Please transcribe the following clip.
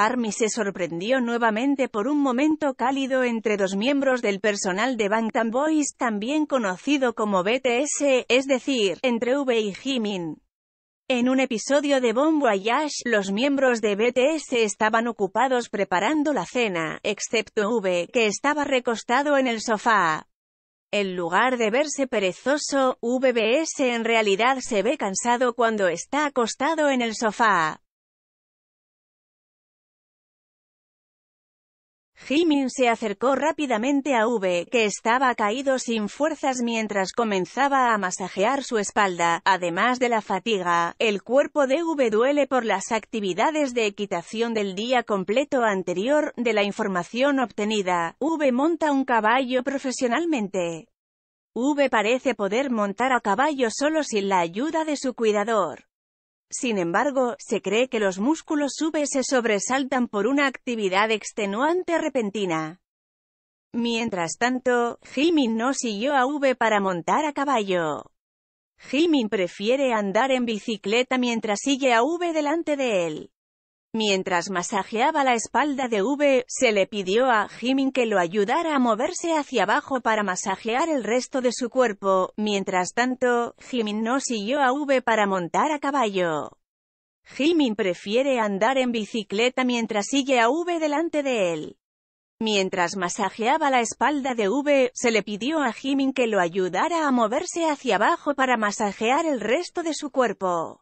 Army se sorprendió nuevamente por un momento cálido entre dos miembros del personal de Bangtan Boys también conocido como BTS, es decir, entre V y Jimin. En un episodio de Bon Voyage, los miembros de BTS estaban ocupados preparando la cena, excepto V, que estaba recostado en el sofá. En lugar de verse perezoso, VBS en realidad se ve cansado cuando está acostado en el sofá. Jimin se acercó rápidamente a V, que estaba caído sin fuerzas mientras comenzaba a masajear su espalda. Además de la fatiga, el cuerpo de V duele por las actividades de equitación del día completo anterior. De la información obtenida, V monta un caballo profesionalmente. V parece poder montar a caballo solo sin la ayuda de su cuidador. Sin embargo, se cree que los músculos V se sobresaltan por una actividad extenuante repentina. Mientras tanto, Jimin no siguió a V para montar a caballo. Jimin prefiere andar en bicicleta mientras sigue a V delante de él. Mientras masajeaba la espalda de V, se le pidió a Jimin que lo ayudara a moverse hacia abajo para masajear el resto de su cuerpo. Mientras tanto, Jimin no siguió a V para montar a caballo. Jimin prefiere andar en bicicleta mientras sigue a V delante de él. Mientras masajeaba la espalda de V, se le pidió a Jimin que lo ayudara a moverse hacia abajo para masajear el resto de su cuerpo.